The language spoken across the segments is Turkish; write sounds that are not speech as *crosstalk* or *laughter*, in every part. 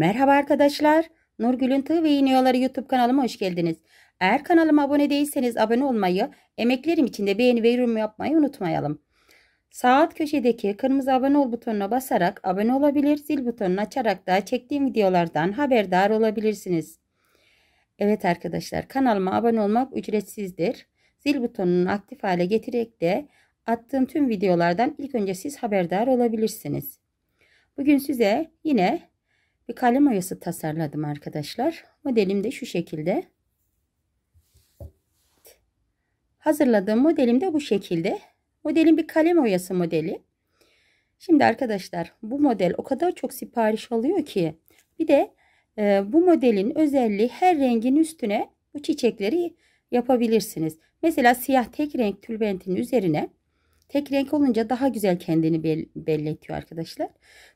Merhaba arkadaşlar. Nurgül'ün Tığ ve İğneyoları YouTube kanalıma hoş geldiniz. Eğer kanalıma abone değilseniz abone olmayı, emeklerim için de beğeni ve yorum yapmayı unutmayalım. Saat köşedeki kırmızı abone ol butonuna basarak abone olabilir, zil butonunu açarak da çektiğim videolardan haberdar olabilirsiniz. Evet arkadaşlar kanalıma abone olmak ücretsizdir. Zil butonunu aktif hale getirerek de attığım tüm videolardan ilk önce siz haberdar olabilirsiniz. Bugün size yine bir kalem oyası tasarladım arkadaşlar. Modelim de şu şekilde. Hazırladığım modelim de bu şekilde. Modelim bir kalem oyası modeli. Şimdi arkadaşlar bu model o kadar çok sipariş alıyor ki. Bir de e, bu modelin özelliği her rengin üstüne bu çiçekleri yapabilirsiniz. Mesela siyah tek renk tülbentin üzerine Tek renk olunca daha güzel kendini belletiyor arkadaşlar.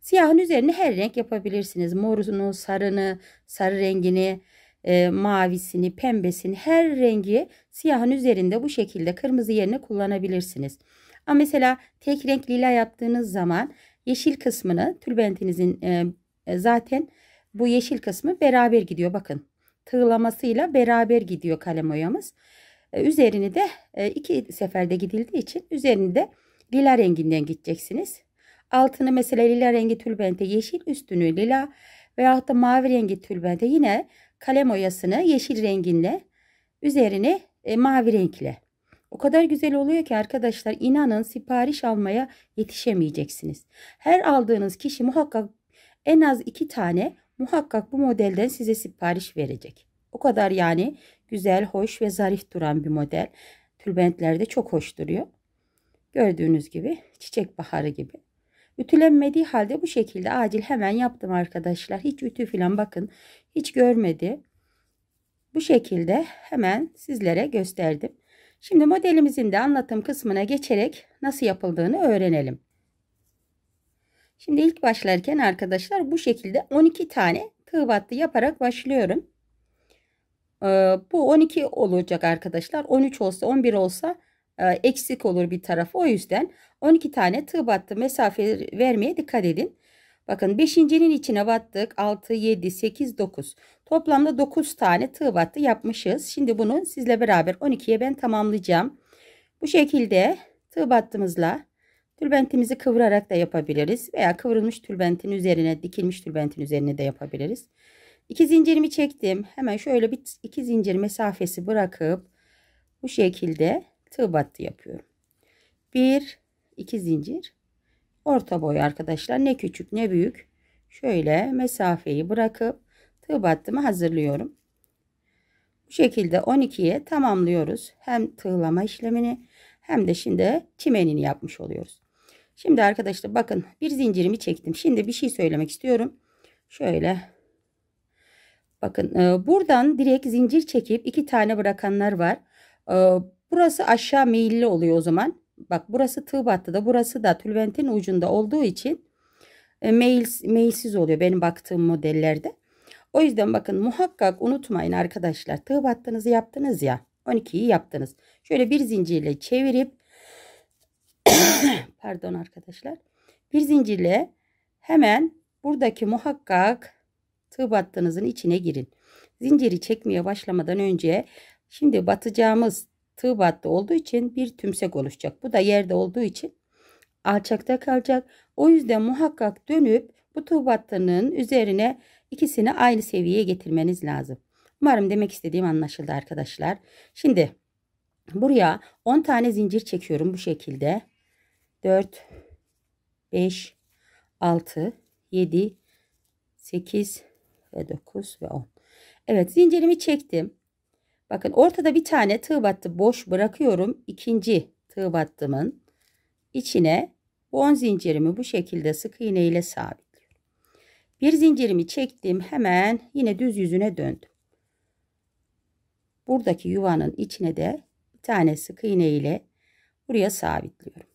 Siyahın üzerine her renk yapabilirsiniz. Morunu, sarını, sarı rengini, e, mavisini, pembesini her rengi siyahın üzerinde bu şekilde kırmızı yerine kullanabilirsiniz. Ama mesela tek renk lila yaptığınız zaman yeşil kısmını tülbentinizin e, e zaten bu yeşil kısmı beraber gidiyor. Bakın tığlamasıyla beraber gidiyor kalem oyamız. E, üzerini de e, iki seferde gidildiği için üzerini de lila renginden gideceksiniz. Altını mesela lila rengi tülbente yeşil üstünü lila veyahut da mavi rengi tülbente yine kalem oyasını yeşil renginle üzerini e, mavi renkle. O kadar güzel oluyor ki arkadaşlar inanın sipariş almaya yetişemeyeceksiniz. Her aldığınız kişi muhakkak en az iki tane muhakkak bu modelden size sipariş verecek. O kadar yani güzel, hoş ve zarif duran bir model. Tülbentlerde çok hoş duruyor. Gördüğünüz gibi çiçek baharı gibi. Ütülenmediği halde bu şekilde acil hemen yaptım arkadaşlar. Hiç ütü falan bakın hiç görmedi. Bu şekilde hemen sizlere gösterdim. Şimdi modelimizin de anlatım kısmına geçerek nasıl yapıldığını öğrenelim. Şimdi ilk başlarken arkadaşlar bu şekilde 12 tane tığ battı yaparak başlıyorum bu 12 olacak arkadaşlar. 13 olsa 11 olsa eksik olur bir tarafı. O yüzden 12 tane tığ battı mesafe vermeye dikkat edin. Bakın 5.'nin içine battık. 6, 7, 8, 9. Toplamda 9 tane tığ battı yapmışız. Şimdi bunu sizle beraber 12'ye ben tamamlayacağım. Bu şekilde tığ battımızla tülbentimizi kıvırarak da yapabiliriz. Veya kıvrılmış tülbentin üzerine dikilmiş tülbentin üzerine de yapabiliriz. İki zincirimi çektim. Hemen şöyle bir iki zincir mesafesi bırakıp bu şekilde tığ battı yapıyorum. Bir, iki zincir. Orta boy arkadaşlar. Ne küçük ne büyük. Şöyle mesafeyi bırakıp tığ battımı hazırlıyorum. Bu şekilde 12'ye tamamlıyoruz. Hem tığlama işlemini hem de şimdi çimenini yapmış oluyoruz. Şimdi arkadaşlar bakın bir zincirimi çektim. Şimdi bir şey söylemek istiyorum. Şöyle Bakın e, buradan direkt zincir çekip iki tane bırakanlar var. E, burası aşağı meyilli oluyor o zaman. Bak burası tığ battı da burası da tülbentin ucunda olduğu için e, meyil, meyilsiz oluyor benim baktığım modellerde. O yüzden bakın muhakkak unutmayın arkadaşlar tığ battınızı yaptınız ya 12'yi yaptınız. Şöyle bir zincirle çevirip *coughs* pardon arkadaşlar bir zincirle hemen buradaki muhakkak tığ battığınızın içine girin. Zinciri çekmeye başlamadan önce şimdi batacağımız tığ battı olduğu için bir tümsek oluşacak. Bu da yerde olduğu için alçakta kalacak. O yüzden muhakkak dönüp bu tığ battığının üzerine ikisini aynı seviyeye getirmeniz lazım. Umarım demek istediğim anlaşıldı arkadaşlar. Şimdi buraya 10 tane zincir çekiyorum bu şekilde. 4 5 6 7 8 ve 9 ve 10. Evet zincirimi çektim. Bakın ortada bir tane tığ battı boş bırakıyorum. İkinci tığ battımın içine 10 zincirimi bu şekilde sık iğne ile sabitliyorum. Bir zincirimi çektim hemen yine düz yüzüne döndüm. Buradaki yuvanın içine de bir tane sık iğne ile buraya sabitliyorum.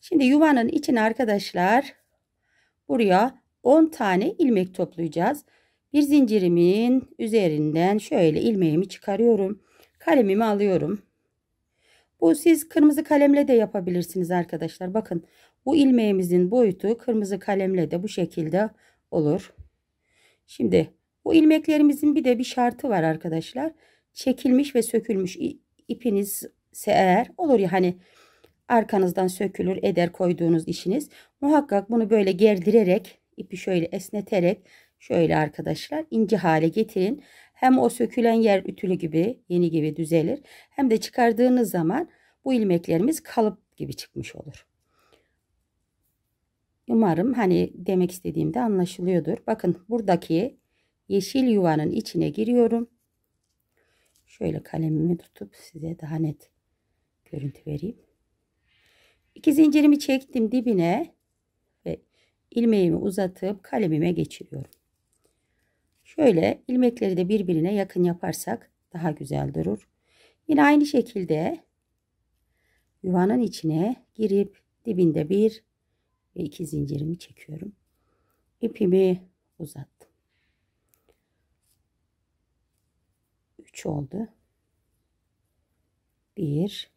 Şimdi yuvanın içine arkadaşlar buraya 10 tane ilmek toplayacağız. Bir zincirimin üzerinden şöyle ilmeğimi çıkarıyorum. Kalemimi alıyorum. Bu siz kırmızı kalemle de yapabilirsiniz arkadaşlar. Bakın bu ilmeğimizin boyutu kırmızı kalemle de bu şekilde olur. Şimdi bu ilmeklerimizin bir de bir şartı var arkadaşlar. Çekilmiş ve sökülmüş ipinizse eğer olur ya hani arkanızdan sökülür eder koyduğunuz işiniz. Muhakkak bunu böyle gerdirerek ipi şöyle esneterek Şöyle arkadaşlar ince hale getirin. Hem o sökülen yer ütülü gibi yeni gibi düzelir. Hem de çıkardığınız zaman bu ilmeklerimiz kalıp gibi çıkmış olur. Umarım hani demek istediğimde anlaşılıyordur. Bakın buradaki yeşil yuvanın içine giriyorum. Şöyle kalemimi tutup size daha net görüntü vereyim. İki zincirimi çektim dibine ve ilmeğimi uzatıp kalemime geçiriyorum. Şöyle ilmekleri de birbirine yakın yaparsak daha güzel durur. Yine aynı şekilde yuvanın içine girip dibinde bir ve iki zincirimi çekiyorum. İpimi uzattım. 3 oldu. 1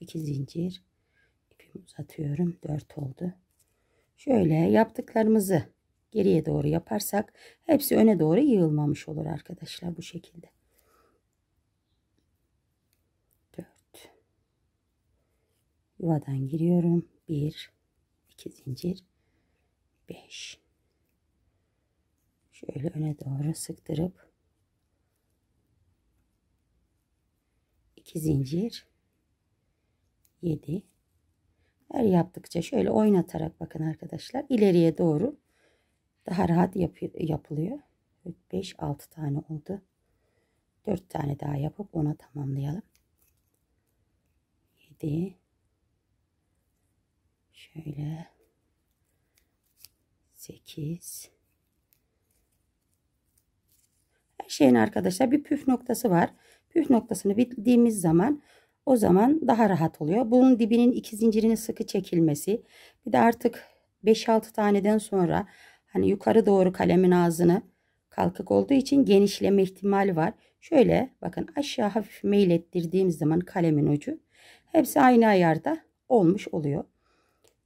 2 zincir ipimi uzatıyorum. 4 oldu. Şöyle yaptıklarımızı geriye doğru yaparsak hepsi öne doğru yığılmamış olur arkadaşlar bu şekilde. 4 yuvadan giriyorum. 1 2 zincir 5 şöyle öne doğru sıktırıp 2 zincir 7 her yaptıkça şöyle oynatarak bakın arkadaşlar ileriye doğru daha rahat yap yapılıyor. 5-6 tane oldu. 4 tane daha yapıp ona tamamlayalım. 7 şöyle 8 her şeyin arkadaşlar bir püf noktası var. Püf noktasını bildiğimiz zaman o zaman daha rahat oluyor. Bunun dibinin iki zincirinin sıkı çekilmesi. Bir de artık 5-6 taneden sonra hani yukarı doğru kalemin ağzını kalkık olduğu için genişleme ihtimali var. Şöyle bakın aşağı hafif meyil ettirdiğim zaman kalemin ucu hepsi aynı ayarda olmuş oluyor.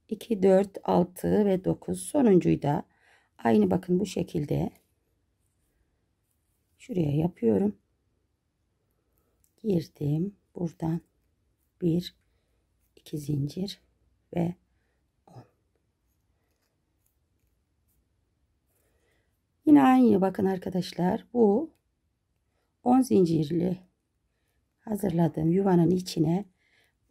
2, 4, 6 ve 9 sonuncuyu da aynı bakın bu şekilde şuraya yapıyorum. Girdim buradan 1, 2 zincir ve Yine aynı bakın arkadaşlar. Bu 10 zincirli hazırladığım yuvanın içine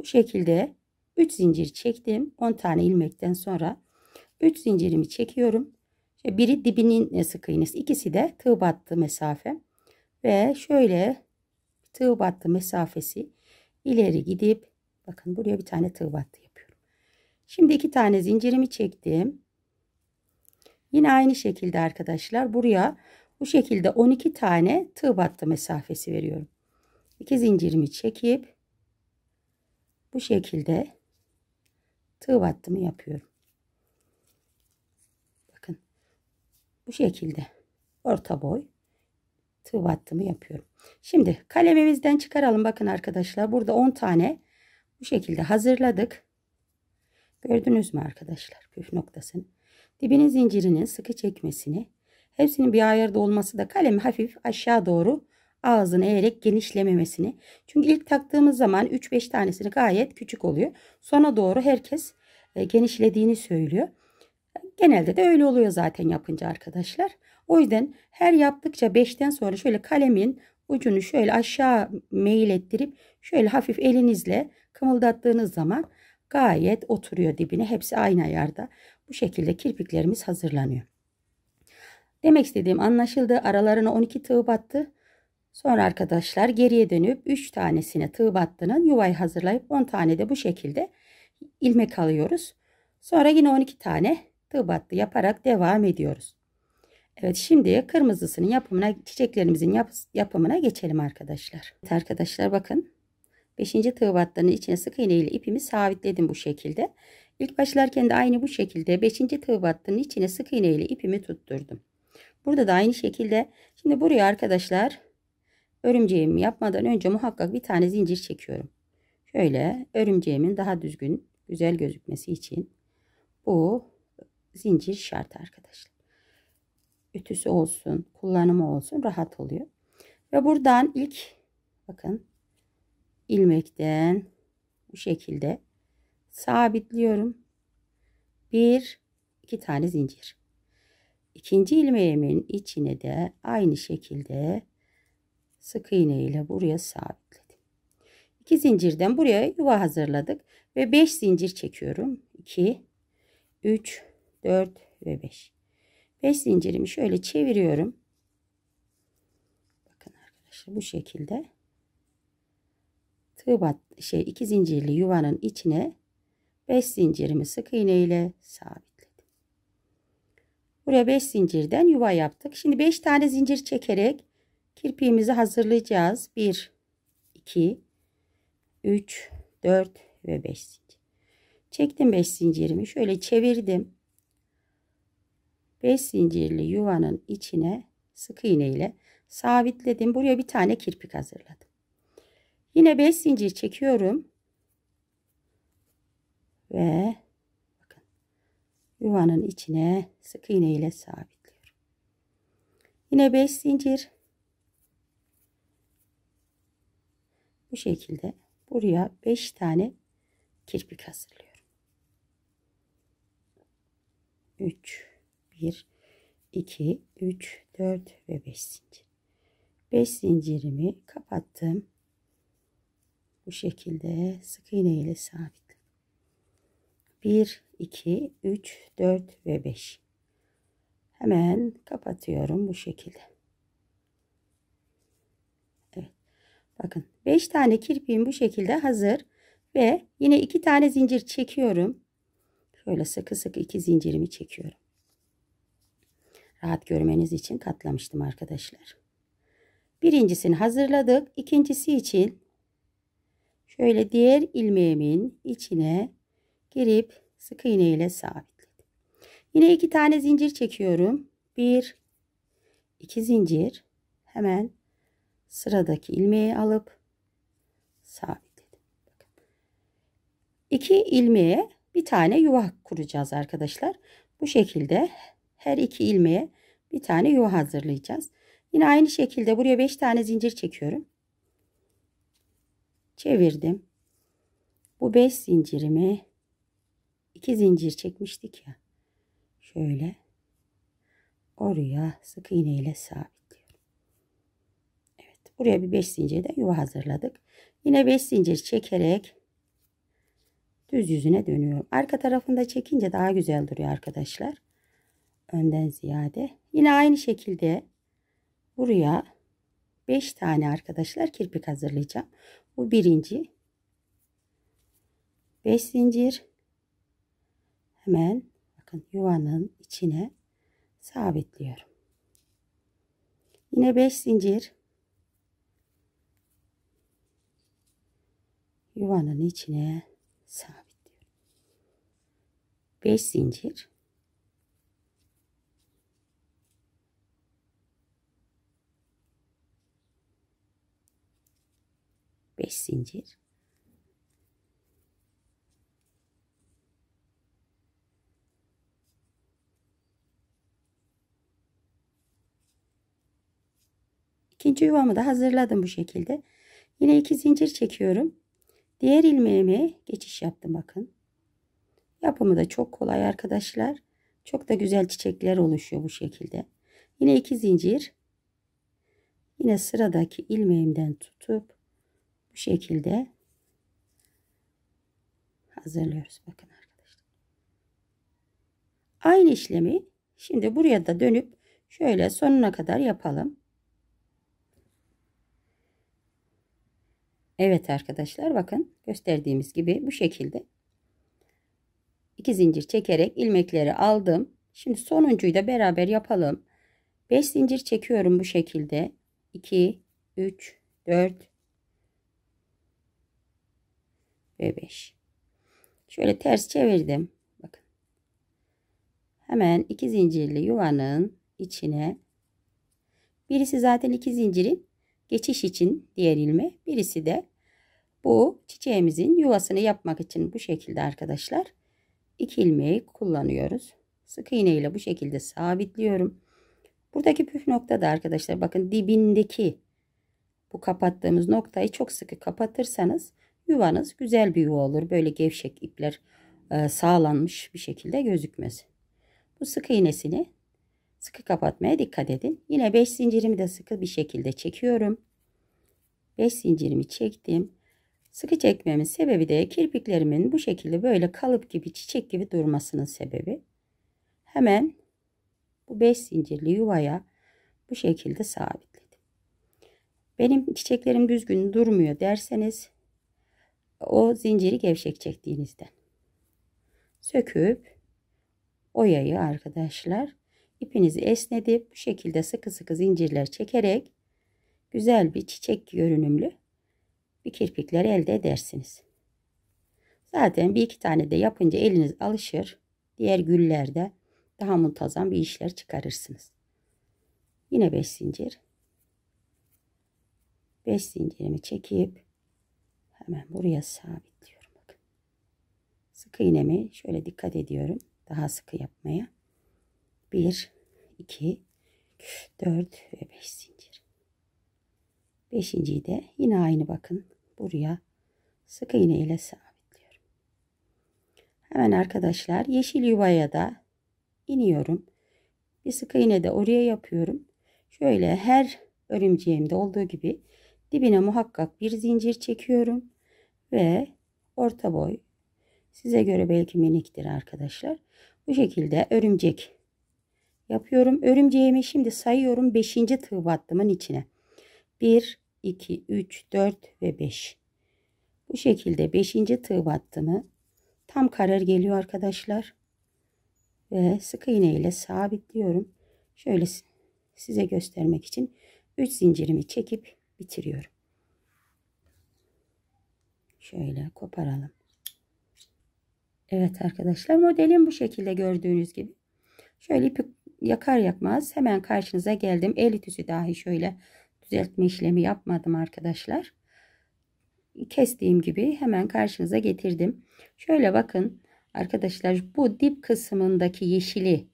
bu şekilde 3 zincir çektim. 10 tane ilmekten sonra 3 zincirimi çekiyorum. İşte biri dibinin sık iğnesi, ikisi de tığ battı mesafe. Ve şöyle tığ battı mesafesi ileri gidip bakın buraya bir tane tığ battı yapıyorum. Şimdi iki tane zincirimi çektim. Yine aynı şekilde arkadaşlar buraya bu şekilde 12 tane tığ battı mesafesi veriyorum. 2 zincirimi çekip bu şekilde tığ battımı yapıyorum. Bakın bu şekilde orta boy tığ battımı yapıyorum. Şimdi kalemimizden çıkaralım. Bakın arkadaşlar burada 10 tane bu şekilde hazırladık. Gördünüz mü arkadaşlar püf noktasını? Dibine zincirini sıkı çekmesini, hepsinin bir ayarda olması da kalemi hafif aşağı doğru ağzını eğerek genişlememesini. Çünkü ilk taktığımız zaman 3-5 tanesini gayet küçük oluyor. Sona doğru herkes e, genişlediğini söylüyor. Genelde de öyle oluyor zaten yapınca arkadaşlar. O yüzden her yaptıkça 5'ten sonra şöyle kalemin ucunu şöyle aşağı meyil ettirip şöyle hafif elinizle kımıldattığınız zaman gayet oturuyor dibine. Hepsi aynı ayarda. Bu şekilde kirpiklerimiz hazırlanıyor. Demek istediğim anlaşıldı. Aralarına 12 tığ battı. Sonra arkadaşlar geriye dönüp 3 tanesine tığ battının yuvayı hazırlayıp 10 tane de bu şekilde ilmek alıyoruz. Sonra yine 12 tane tığ battı yaparak devam ediyoruz. Evet şimdi kırmızısının yapımına çiçeklerimizin yap yapımına geçelim arkadaşlar. Evet arkadaşlar bakın 5. tığ battının içine sık iğne ile ipimi sabitledim bu şekilde. İlk başlarken de aynı bu şekilde 5. tığ battığın içine sık iğne ile ipimi tutturdum. Burada da aynı şekilde şimdi buraya arkadaşlar örümceğimi yapmadan önce muhakkak bir tane zincir çekiyorum. Şöyle örümceğimin daha düzgün güzel gözükmesi için bu zincir şart arkadaşlar. Ütüsü olsun kullanımı olsun rahat oluyor. Ve buradan ilk bakın ilmekten bu şekilde sabitliyorum. Bir, iki tane zincir. İkinci ilmeğimin içine de aynı şekilde sık iğne ile buraya sabitledim. İki zincirden buraya yuva hazırladık ve beş zincir çekiyorum. İki, üç, dört ve beş. Beş zincirimi şöyle çeviriyorum. Bakın arkadaşlar bu şekilde tığ bat şey iki zincirli yuvanın içine 5 zincirimi sık iğne ile sabitledim. Buraya 5 zincirden yuva yaptık. Şimdi 5 tane zincir çekerek kirpiğimizi hazırlayacağız. 1 2 3 4 ve 5 zincir. Çektim 5 zincirimi. Şöyle çevirdim. 5 zincirli yuvanın içine sık iğne ile sabitledim. Buraya bir tane kirpik hazırladım. Yine 5 zincir çekiyorum ve bakın yuvanın içine sık iğne ile sabitliyorum. Yine 5 zincir bu şekilde buraya 5 tane kirpik hazırlıyorum. 3 1 2 3 4 ve 5 zincir. 5 zincirimi kapattım. Bu şekilde sık iğne ile sabit 1, 2, 3, 4 ve 5. Hemen kapatıyorum bu şekilde. Evet. Bakın 5 tane kirpiğim bu şekilde hazır. Ve yine 2 tane zincir çekiyorum. Şöyle sıkı sıkı 2 zincirimi çekiyorum. Rahat görmeniz için katlamıştım arkadaşlar. Birincisini hazırladık. İkincisi için şöyle diğer ilmeğimin içine girip sık iğne ile sabitledim. Yine iki tane zincir çekiyorum. Bir, iki zincir. Hemen sıradaki ilmeği alıp sabitledim. İki ilmeğe bir tane yuva kuracağız arkadaşlar. Bu şekilde her iki ilmeğe bir tane yuva hazırlayacağız. Yine aynı şekilde buraya beş tane zincir çekiyorum. Çevirdim. Bu beş zincirimi iki zincir çekmiştik ya. Şöyle oraya sık iğneyle sabitliyorum. Evet buraya bir 5 zincirde yuva hazırladık. Yine 5 zincir çekerek düz yüzüne dönüyorum. Arka tarafında çekince daha güzel duruyor arkadaşlar. Önden ziyade. Yine aynı şekilde buraya 5 tane arkadaşlar kirpik hazırlayacağım. Bu birinci. 5 zincir hemen bakın yuvanın içine sabitliyorum. Yine 5 zincir yuvanın içine sabitliyorum. 5 zincir beş zincir İkinci yuvamı da hazırladım bu şekilde. Yine iki zincir çekiyorum. Diğer ilmeğime geçiş yaptım bakın. Yapımı da çok kolay arkadaşlar. Çok da güzel çiçekler oluşuyor bu şekilde. Yine iki zincir. Yine sıradaki ilmeğimden tutup bu şekilde hazırlıyoruz. Bakın arkadaşlar. Aynı işlemi şimdi buraya da dönüp şöyle sonuna kadar yapalım. Evet arkadaşlar bakın gösterdiğimiz gibi bu şekilde. iki zincir çekerek ilmekleri aldım. Şimdi sonuncuyu da beraber yapalım. 5 zincir çekiyorum bu şekilde. 2, 3, 4 ve 5. Şöyle ters çevirdim. Bakın. Hemen iki zincirli yuvanın içine birisi zaten iki zincirin geçiş için diğer ilme birisi de bu çiçeğimizin yuvasını yapmak için bu şekilde arkadaşlar iki ilmeği kullanıyoruz. Sık iğne ile bu şekilde sabitliyorum. Buradaki püf nokta da arkadaşlar bakın dibindeki bu kapattığımız noktayı çok sıkı kapatırsanız yuvanız güzel bir yuva olur. Böyle gevşek ipler e, sağlanmış bir şekilde gözükmez. Bu sık iğnesini Sıkı kapatmaya dikkat edin. Yine 5 zincirimi de sıkı bir şekilde çekiyorum. 5 zincirimi çektim. Sıkı çekmemin sebebi de kirpiklerimin bu şekilde böyle kalıp gibi çiçek gibi durmasının sebebi. Hemen bu 5 zincirli yuvaya bu şekilde sabitledim. Benim çiçeklerim düzgün durmuyor derseniz o zinciri gevşek çektiğinizden. Söküp o yayı arkadaşlar ipinizi esnetip bu şekilde sıkı sıkı zincirler çekerek güzel bir çiçek görünümlü bir kirpikler elde edersiniz. Zaten bir iki tane de yapınca eliniz alışır. Diğer güllerde daha muntazam bir işler çıkarırsınız. Yine 5 zincir. 5 zincirimi çekip hemen buraya sabitliyorum. Bakın. Sık iğnemi şöyle dikkat ediyorum. Daha sıkı yapmaya. 1 2 4 ve 5 zincir. beşinciyi de yine aynı bakın buraya sık iğne ile sabitliyorum. Hemen arkadaşlar yeşil yuvaya da iniyorum. Bir sık iğne de oraya yapıyorum. Şöyle her örümceğimde olduğu gibi dibine muhakkak bir zincir çekiyorum ve orta boy size göre belki miniktir arkadaşlar. Bu şekilde örümcek yapıyorum. Örümceğimi şimdi sayıyorum 5. tığ battımın içine. 1, 2, 3, 4 ve 5. Bu şekilde 5. tığ battımı tam karar geliyor arkadaşlar. Ve sık iğne ile sabitliyorum. Şöyle size göstermek için 3 zincirimi çekip bitiriyorum. Şöyle koparalım. Evet arkadaşlar modelim bu şekilde gördüğünüz gibi. Şöyle ipi yakar yakmaz hemen karşınıza geldim. Elitüsü dahi şöyle düzeltme işlemi yapmadım arkadaşlar. Kestiğim gibi hemen karşınıza getirdim. Şöyle bakın arkadaşlar bu dip kısmındaki yeşili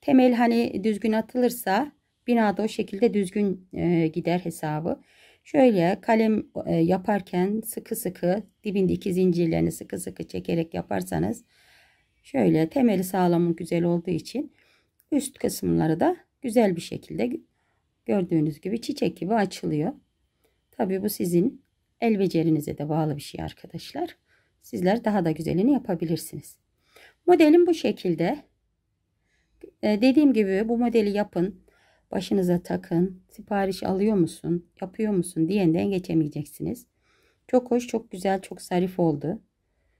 temel hani düzgün atılırsa binada o şekilde düzgün e, gider hesabı. Şöyle kalem e, yaparken sıkı sıkı dibindeki zincirlerini sıkı sıkı çekerek yaparsanız şöyle temeli sağlamın güzel olduğu için Üst kısımları da güzel bir şekilde gördüğünüz gibi çiçek gibi açılıyor. Tabi bu sizin el becerinize de bağlı bir şey arkadaşlar. Sizler daha da güzelini yapabilirsiniz. Modelin bu şekilde. E, dediğim gibi bu modeli yapın. Başınıza takın. Sipariş alıyor musun? Yapıyor musun? Diyenden geçemeyeceksiniz. Çok hoş, çok güzel, çok zarif oldu.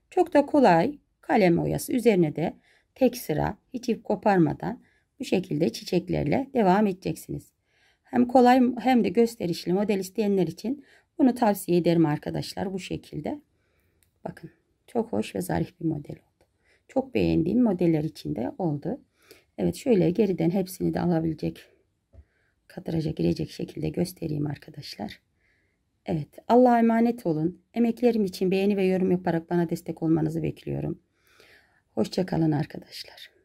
Çok da kolay. Kalem oyası üzerine de tek sıra hiç ip koparmadan bu şekilde çiçeklerle devam edeceksiniz. Hem kolay hem de gösterişli model isteyenler için bunu tavsiye ederim arkadaşlar bu şekilde. Bakın çok hoş ve zarif bir model oldu. Çok beğendiğim modeller içinde oldu. Evet şöyle geriden hepsini de alabilecek kadraja girecek şekilde göstereyim arkadaşlar. Evet Allah'a emanet olun. Emeklerim için beğeni ve yorum yaparak bana destek olmanızı bekliyorum. Hoşçakalın arkadaşlar.